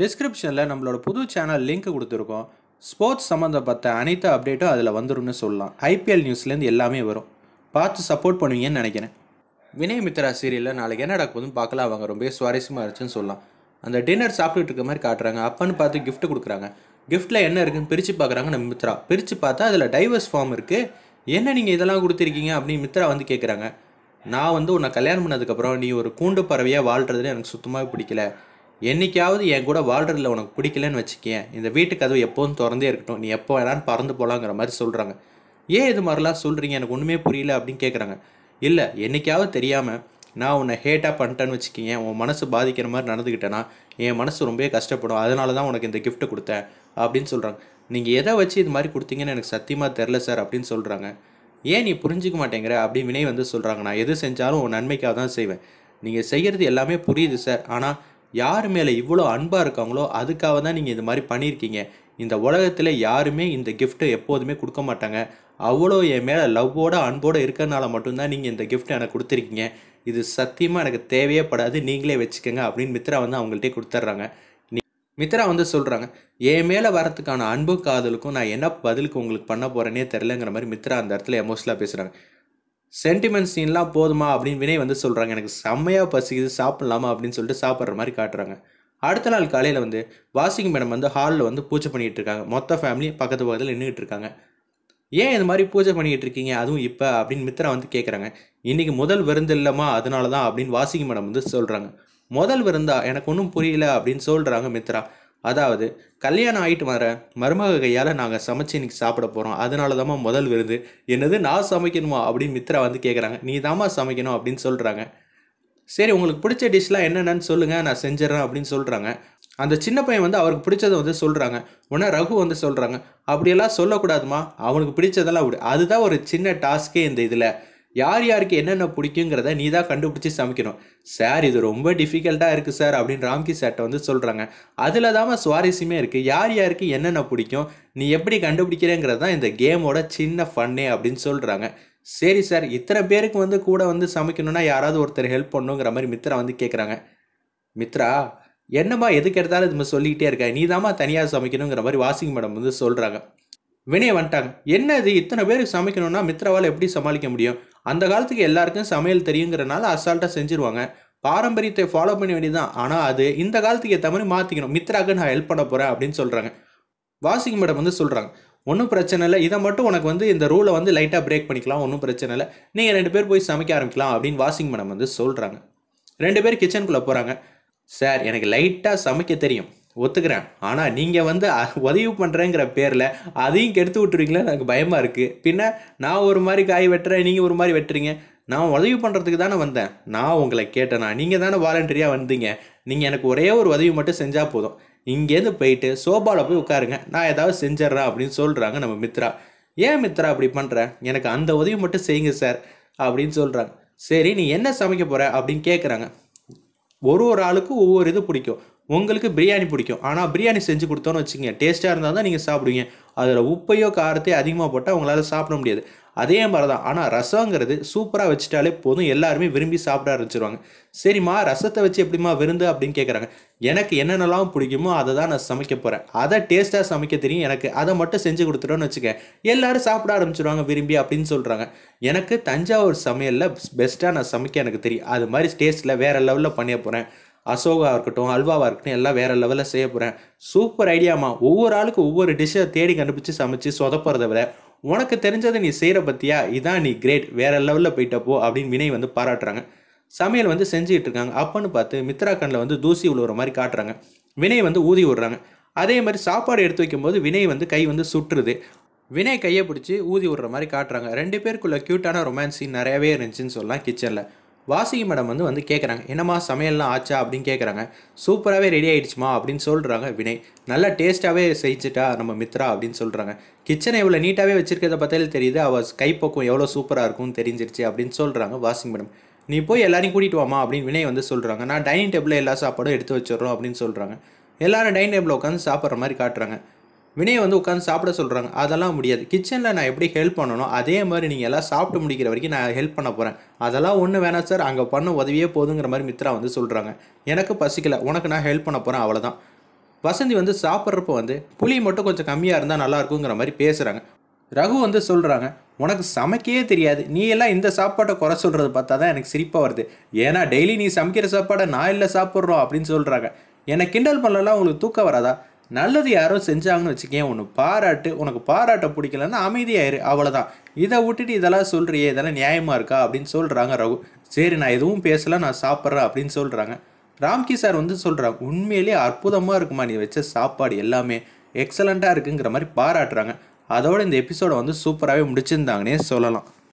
டிஸ்கிரிப்ஷனில் நம்மளோட புது சேனல் லிங்க் கொடுத்துருக்கோம் ஸ்போர்ட்ஸ் சம்மந்தப்பட்ட அனைத்து அப்டேட்டும் அதில் வந்துடும்னு சொல்லலாம் ஐபிஎல் நியூஸ்லேருந்து எல்லாமே வரும் பார்த்து சப்போர்ட் பண்ணுவீங்கன்னு நினைக்கிறேன் வினய் மித்ரா சீரியலில் நாளைக்கு என்ன நடக்குதுன்னு பார்க்கலாம் அவங்க ரொம்ப சுவாரஸ்யமாக இருந்துச்சுன்னு சொல்லலாம் அந்த டின்னர் சாப்பிட்டுட்டு இருக்க மாதிரி காட்டுறாங்க அப்பன்னு பார்த்து கிஃப்ட் கொடுக்குறாங்க கிஃப்ட்டில் என்ன இருக்குன்னு பிரித்து பார்க்குறாங்க நம்ம மித்ரா பிரித்து பார்த்தா அதில் டைவர்ஸ் ஃபார்ம் இருக்குது என்ன நீங்கள் இதெல்லாம் கொடுத்துருக்கீங்க அப்படின்னு மித்ரா வந்து கேட்குறாங்க நான் வந்து உன்னை கல்யாணம் பண்ணதுக்கப்புறம் நீ ஒரு கூண்டு பறவையாக வாழ்கிறதுன்னு எனக்கு சுத்தமாக பிடிக்கல என்றைக்காவது என் கூட வாழ்கிறதுல உனக்கு பிடிக்கலன்னு வச்சுக்கேன் இந்த வீட்டுக்கு அதுவும் எப்போவும் திறந்தே இருக்கட்டும் நீ எப்போ வேணாலும் பறந்து போகலாங்கிற மாதிரி சொல்கிறாங்க ஏன் இது மாதிரிலாம் சொல்கிறீங்க எனக்கு ஒன்றுமே புரியல அப்படின்னு கேட்குறாங்க இல்லை என்றைக்காவது தெரியாமல் நான் உன்னை ஹேட்டாக பண்ணிட்டேன்னு வச்சுக்கிங்க உன் மனசு பாதிக்கிற மாதிரி நடந்துக்கிட்டேன்னா என் மனசு ரொம்பவே கஷ்டப்படும் அதனால தான் உனக்கு இந்த கிஃப்ட்டு கொடுத்தேன் அப்படின்னு சொல்கிறாங்க நீங்கள் எதை வச்சு இது மாதிரி கொடுத்தீங்கன்னு எனக்கு சத்தியமாக தெரில சார் அப்படின்னு சொல்கிறாங்க ஏன் நீ புரிஞ்சிக்க மாட்டேங்கிற அப்படின்னு வினை வந்து சொல்கிறாங்க நான் எது செஞ்சாலும் உன் நன்மைக்காக தான் செய்வேன் நீங்கள் செய்கிறது எல்லாமே புரியுது சார் ஆனால் யார் மேலே இவ்வளோ அன்பாக இருக்காங்களோ அதுக்காக தான் நீங்கள் இது மாதிரி பண்ணியிருக்கீங்க இந்த உலகத்தில் யாருமே இந்த கிஃப்ட்டை எப்போதுமே கொடுக்க மாட்டாங்க அவ்வளோ என் மேலே லவ்வோட அன்போடு இருக்கிறனால மட்டும்தான் நீங்கள் இந்த கிஃப்ட் எனக்கு கொடுத்துருக்கீங்க இது சத்தியமாக எனக்கு தேவையே படாது நீங்களே வச்சுக்கோங்க அப்படின்னு மித்ரா வந்து அவங்கள்ட்டே கொடுத்துட்றாங்க மித்ரா வந்து சொல்கிறாங்க என் மேலே வரத்துக்கான அன்பும் காதலுக்கும் நான் என்ன பதிலுக்கு உங்களுக்கு பண்ண போகிறேனே தெரிலங்கிற மாதிரி மித்ரா அந்த இடத்துல எமோஷனலாக பேசுகிறாங்க சென்டிமெண்ட் சீன்லாம் போதுமா அப்படின்னு வினை வந்து சொல்கிறாங்க எனக்கு செம்மையாக பசிக்குது சாப்பிட்லாமா அப்படின்னு சொல்லிட்டு சாப்பிட்ற மாதிரி காட்டுறாங்க அடுத்த நாள் காலையில் வந்து வாஷிங் மேடம் வந்து ஹாலில் வந்து பூஜை பண்ணிகிட்டு இருக்காங்க மொத்த ஃபேமிலி பக்கத்து பக்கத்தில் நின்றுக்கிட்டு இருக்காங்க ஏன் இது மாதிரி பூஜை பண்ணிக்கிட்டு இருக்கீங்க அதுவும் இப்போ அப்படின்னு மித்ரா வந்து கேட்குறாங்க இன்றைக்கி முதல் விருந்து இல்லைம்மா அதனால தான் அப்படின்னு வாசிங் மேடம் வந்து சொல்கிறாங்க முதல் விருந்தா எனக்கு ஒன்றும் புரியல அப்படின்னு சொல்கிறாங்க மித்ரா அதாவது கல்யாணம் ஆகிட்டு வர மருமக கையால் நாங்கள் சமைச்சு இன்னைக்கு சாப்பிட போகிறோம் அதனால தாம்மா முதல் விருது என்னது நான் சமைக்கணுமா அப்படின்னு மித்ரா வந்து கேட்குறாங்க நீ தாம்மா சமைக்கணும் அப்படின்னு சொல்கிறாங்க சரி உங்களுக்கு பிடிச்ச டிஷ்லாம் என்னென்னு சொல்லுங்கள் நான் செஞ்சிடறேன் அப்படின்னு சொல்கிறாங்க அந்த சின்ன பையன் வந்து அவருக்கு பிடிச்சதை வந்து சொல்கிறாங்க உடனே ரகு வந்து சொல்கிறாங்க அப்படியெல்லாம் சொல்லக்கூடாதுமா அவனுக்கு பிடிச்சதெல்லாம் அப்படி அதுதான் ஒரு சின்ன டாஸ்க்கே இந்த இதில் யார் யாருக்கு என்னென்ன பிடிக்குங்கிறத நீ தான் கண்டுபிடிச்சி சமைக்கணும் சார் இது ரொம்ப டிஃபிகல்ட்டாக இருக்குது சார் அப்படின்னு ராம்கி சார்ட்டை வந்து சொல்கிறாங்க அதில் தான் சுவாரஸ்யமே இருக்குது யார் யாருக்கு என்னென்ன பிடிக்கும் நீ எப்படி கண்டுபிடிக்கிறேங்கிறது தான் இந்த கேமோட சின்ன ஃபன்னே அப்படின்னு சொல்கிறாங்க சரி சார் இத்தனை பேருக்கு வந்து கூட வந்து சமைக்கணும்னா யாராவது ஒருத்தர் ஹெல்ப் பண்ணுங்கிற மாதிரி மித்ரா வந்து கேட்குறாங்க மித்ரா என்னம்மா எதுக்கு எடுத்தாலும் இது சொல்லிக்கிட்டே இருக்க நீ தாம்மா தனியாக சமைக்கணுங்கிற மாதிரி வாசிங் மேடம் வந்து சொல்கிறாங்க வினய் வந்துட்டாங்க என்ன இது இத்தனை பேருக்கு சமைக்கணும்னா மித்ராவால் எப்படி சமாளிக்க முடியும் அந்த காலத்துக்கு எல்லாருக்கும் சமையல் தெரியுங்கிறனால அசால்ட்டாக செஞ்சுருவாங்க பாரம்பரியத்தை ஃபாலோ பண்ண வேண்டியதுதான் ஆனால் அது இந்த காலத்துக்கு ஏற்ற மாதிரி மாற்றிக்கணும் மித்ராக்கு நான் ஹெல்ப் பண்ண போகிறேன் அப்படின்னு சொல்கிறாங்க வாசிங் மேடம் வந்து சொல்கிறாங்க ஒன்றும் பிரச்சனை இல்லை இதை மட்டும் உனக்கு வந்து இந்த ரூலை வந்து லைட்டாக பிரேக் பண்ணிக்கலாம் ஒன்றும் பிரச்சனை இல்லை நீங்கள் ரெண்டு பேர் போய் சமைக்க ஆரம்பிக்கலாம் அப்படின்னு வாசிங் மேடம் வந்து சொல்கிறாங்க ரெண்டு பேர் கிச்சனுக்குள்ளே போகிறாங்க சார் எனக்கு லைட்டாக சமைக்க தெரியும் ஒத்துக்கிறேன் ஆனால் நீங்கள் வந்து உதவி பண்ணுறேங்கிற பேரில் அதையும் கெடுத்து விட்டுருவீங்களே எனக்கு பயமாக இருக்குது பின்ன நான் ஒரு மாதிரி காய் வெட்டுறேன் நீங்கள் ஒரு மாதிரி வெட்டுறீங்க நான் உதவி பண்ணுறதுக்கு தானே வந்தேன் நான் உங்களை கேட்டேனா நீங்கள் தானே வாலண்டரியாக வந்தீங்க நீங்கள் எனக்கு ஒரே ஒரு உதவி மட்டும் செஞ்சால் போதும் இங்கேருந்து போயிட்டு சோபாவில் போய் உட்காருங்க நான் ஏதாவது செஞ்சிட்றேன் அப்படின்னு சொல்கிறாங்க நம்ம மித்ரா ஏன் மித்ரா அப்படி பண்ணுறேன் எனக்கு அந்த உதவி மட்டும் செய்யுங்க சார் அப்படின்னு சொல்கிறாங்க சரி நீ என்ன சமைக்க போகிற அப்படின்னு கேட்குறாங்க ஒரு ஒரு ஆளுக்கும் ஒவ்வொரு இது பிடிக்கும் உங்களுக்கு பிரியாணி பிடிக்கும் ஆனால் பிரியாணி செஞ்சு கொடுத்தோன்னு வச்சுங்க டேஸ்ட்டாக இருந்தால் தான் நீங்கள் சாப்பிடுவீங்க அதில் உப்பையோ காரத்தையோ அதிகமாக போட்டால் உங்களால் சாப்பிட முடியாது அதே மாதிரி தான் ஆனால் ரசங்கிறது சூப்பராக வச்சுட்டாலே போதும் எல்லாருமே விரும்பி சாப்பிட ஆரம்பிச்சிருவாங்க சரிம்மா ரசத்தை வச்சு எப்படிம்மா விருந்து அப்படின்னு கேட்குறாங்க எனக்கு என்னென்னலாம் பிடிக்குமோ அதை தான் நான் சமைக்க போகிறேன் அதை டேஸ்ட்டாக சமைக்க தெரியும் எனக்கு அதை மட்டும் செஞ்சு கொடுத்துட்டோன்னு வச்சுக்கேன் எல்லோரும் சாப்பிட ஆரம்பிச்சிருவாங்க விரும்பி அப்படின்னு சொல்கிறாங்க எனக்கு தஞ்சாவூர் சமையலில் பெஸ்ட்டாக நான் சமைக்க எனக்கு தெரியும் அது மாதிரி டேஸ்ட்டில் வேறு லெவலில் பண்ணிய போகிறேன் அசோகா இருக்கட்டும் அல்வாவாக இருக்கட்டும் எல்லாம் வேறு லெவலில் செய்ய போகிறேன் சூப்பர் ஐடியாமா ஒவ்வொரு ஆளுக்கு ஒவ்வொரு டிஷ்ஷை தேடி கண்டுபிடிச்சி சமைச்சு சொதப்புறத விட உனக்கு தெரிஞ்சதை நீ செய்கிற பற்றியா இதான் நீ கிரேட் வேறு லெவலில் போயிட்டப்போ அப்படின்னு வினை வந்து பாராட்டுறாங்க சமையல் வந்து செஞ்சுக்கிட்டு இருக்காங்க அப்போன்னு பார்த்து மித்ரா கண்ணில் வந்து தூசி உழுவுற மாதிரி காட்டுறாங்க வினை வந்து ஊதி விடுறாங்க அதே மாதிரி சாப்பாடு எடுத்து வைக்கும்போது வினை வந்து கை வந்து சுட்டுருது வினை கையை பிடிச்சி ஊதி விடுற மாதிரி காட்டுறாங்க ரெண்டு பேருக்குள்ள க்யூட்டான ரொமான்ஸ் நிறையவே இருந்துச்சுன்னு சொல்லலாம் கிச்சனில் வாசுகி மேடம் வந்து வந்து கேட்குறாங்க என்னம்மா சமையல்லாம் ஆச்சா அப்படின்னு கேட்குறாங்க சூப்பராகவே ரெடி ஆகிடுச்சுமா அப்படின்னு சொல்கிறாங்க வினய் நல்லா டேஸ்ட்டாகவே செஞ்சுட்டா நம்ம மித்ரா அப்படின்னு சொல்கிறாங்க கிச்சனை இவ்வளோ நீட்டாகவே வச்சுருக்கிறத பார்த்தாலே தெரியுது அவள் கைப்பக்கம் எவ்வளோ சூப்பராக இருக்கும்னு தெரிஞ்சிருச்சு அப்படின்னு சொல்கிறாங்க வாசிங் மேடம் நீ போய் எல்லாரையும் கூட்டிகிட்டு வாமா அப்படின்னு வினய் வந்து சொல்கிறாங்க நான் டைனிங் டேபிளில் எல்லா சாப்பாடும் எடுத்து வச்சிடறோம் அப்படின்னு சொல்கிறாங்க எல்லாரும் டைனிங் டேபிளில் உட்காந்து சாப்பிட்ற மாதிரி காட்டுறாங்க வினயை வந்து உட்காந்து சாப்பிட சொல்கிறாங்க அதெல்லாம் முடியாது கிச்சனில் நான் எப்படி ஹெல்ப் பண்ணணும் அதே மாதிரி நீங்கள் எல்லாம் சாப்பிட்டு முடிக்கிற வரைக்கும் நான் ஹெல்ப் பண்ண போகிறேன் அதெல்லாம் ஒன்று வேணாம் சார் அங்கே பண்ண உதவியே போதுங்கிற மாதிரி மித்ரா வந்து சொல்கிறாங்க எனக்கு பசிக்கலை உனக்கு நான் ஹெல்ப் பண்ண போகிறேன் அவ்வளோதான் வசந்தி வந்து சாப்பிட்றப்ப வந்து புளி மட்டும் கொஞ்சம் கம்மியாக இருந்தால் நல்லாயிருக்குங்கிற மாதிரி பேசுகிறாங்க ரகு வந்து சொல்கிறாங்க உனக்கு சமைக்கவே தெரியாது நீ எல்லாம் இந்த சாப்பாட்டை குறை சொல்கிறது பார்த்தா தான் எனக்கு சிரிப்பாக வருது ஏன்னா டெய்லி நீ சமைக்கிற சாப்பாடை நான் இல்லை சாப்பிட்றோம் அப்படின்னு சொல்கிறாங்க என்னை கிண்டல் பண்ணலாம் உங்களுக்கு தூக்கம் வராதா நல்லது யாரோ செஞ்சாங்கன்னு வச்சுக்கேன் ஒன்று பாராட்டு உனக்கு பாராட்ட பிடிக்கலன்னா அமைதியாயிரு அவ்வளோதான் இதை விட்டுட்டு இதெல்லாம் சொல்கிறியே இதெல்லாம் நியாயமாக இருக்கா அப்படின்னு சொல்கிறாங்க ரகு சரி நான் எதுவும் பேசலை நான் சாப்பிட்றேன் அப்படின்னு சொல்கிறாங்க ராம்கி சார் வந்து சொல்கிறாங்க உண்மையிலேயே அற்புதமாக இருக்குமா நீ வச்ச சாப்பாடு எல்லாமே எக்ஸலண்ட்டாக இருக்குங்கிற மாதிரி பாராட்டுறாங்க அதோட இந்த எபிசோடை வந்து சூப்பராகவே முடிச்சிருந்தாங்கன்னே சொல்லலாம்